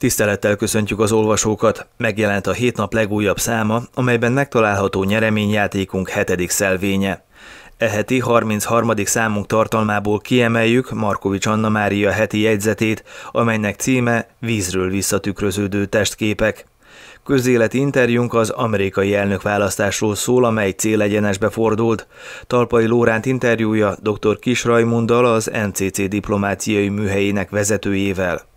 Tisztelettel köszöntjük az olvasókat, megjelent a hét nap legújabb száma, amelyben megtalálható nyereményjátékunk hetedik szelvénye. E heti 33. számunk tartalmából kiemeljük Markovics Anna Mária heti jegyzetét, amelynek címe Vízről visszatükröződő testképek. Közéleti interjúnk az amerikai elnökválasztásról szól, amely célegyenesbe fordult. Talpai Lóránt interjúja dr. Kis Rajmunddal, az NCC diplomáciai műhelyének vezetőjével.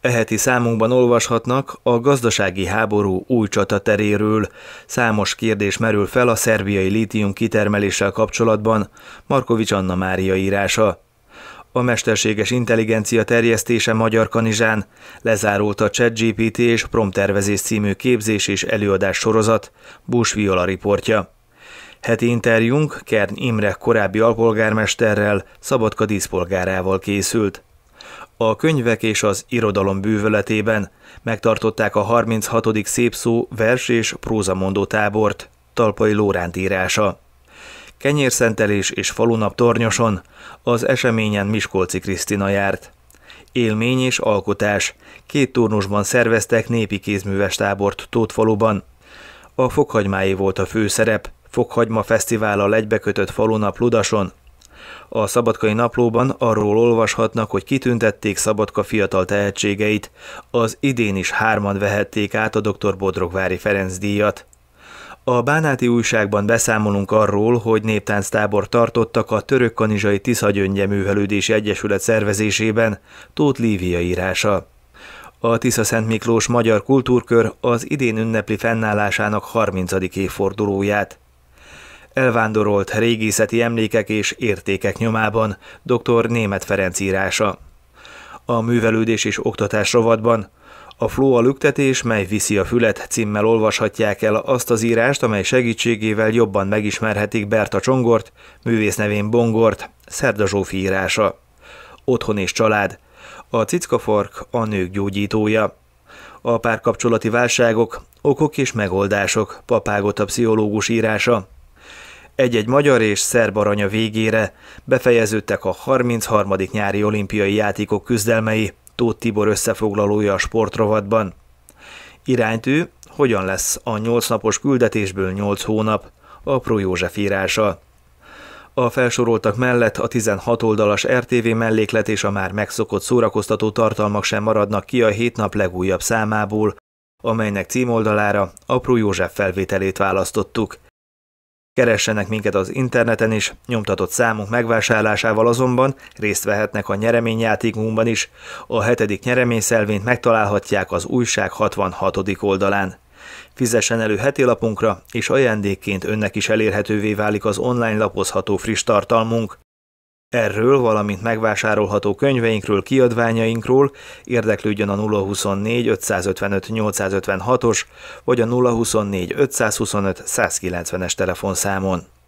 Eheti számunkban olvashatnak a gazdasági háború új csatateréről. Számos kérdés merül fel a szerbiai lítium kitermeléssel kapcsolatban, Markovics Anna Mária írása. A mesterséges intelligencia terjesztése Magyar Kanizsán lezárult a ChatGPT és Promptervezés című képzés és előadás sorozat, Bush Viola riportja. Heti interjúnk Kern Imre korábbi alpolgármesterrel, Szabadka díszpolgárával készült a könyvek és az irodalom bűvöletében. Megtartották a 36. szépszó vers és prózamondó tábort, Talpai Lóránt írása. Kenyérszentelés és falunap tornyoson, az eseményen Miskolci Krisztina járt. Élmény és alkotás. Két turnusban szerveztek népi kézműves tábort Tótfaluban. A fokhagymáé volt a főszerep, Fokhagyma Fesztivállal egybekötött falunap Ludason, a Szabadkai Naplóban arról olvashatnak, hogy kitüntették Szabadka fiatal tehetségeit, az idén is hárman vehették át a dr. Bodrogvári Ferenc díjat. A Bánáti újságban beszámolunk arról, hogy néptánctábor tartottak a török-kanizsai Tiszagyöngye Művelődési Egyesület szervezésében, Tóth Lívia írása. A Tisza Szent Miklós Magyar Kultúrkör az idén ünnepli fennállásának 30. évfordulóját elvándorolt régészeti emlékek és értékek nyomában, dr. Német Ferenc írása. A művelődés és oktatás rovatban a Fló a lüktetés, mely viszi a fület címmel olvashatják el azt az írást, amely segítségével jobban megismerhetik Berta Csongort, művész nevén Bongort, Szerda Zsófi írása. Otthon és család. A cickafark a nők gyógyítója. A párkapcsolati válságok, okok és megoldások, a pszichológus írása, egy-egy magyar és szerb aranya végére befejeződtek a 33. nyári olimpiai játékok küzdelmei, Tóth Tibor összefoglalója a sportrovatban. Iránytű, hogyan lesz a 8 napos küldetésből 8 hónap, apró József írása. A felsoroltak mellett a 16 oldalas RTV melléklet és a már megszokott szórakoztató tartalmak sem maradnak ki a hét nap legújabb számából, amelynek címoldalára apró József felvételét választottuk – Keressenek minket az interneten is, nyomtatott számunk megvásárlásával azonban részt vehetnek a nyereményjátékunkban is. A hetedik nyereményszelvényt megtalálhatják az újság 66. oldalán. Fizessen elő heti lapunkra, és ajándékként önnek is elérhetővé válik az online lapozható friss tartalmunk. Erről, valamint megvásárolható könyveinkről, kiadványainkról érdeklődjön a 024 555 856-os vagy a 024 525 190-es telefonszámon.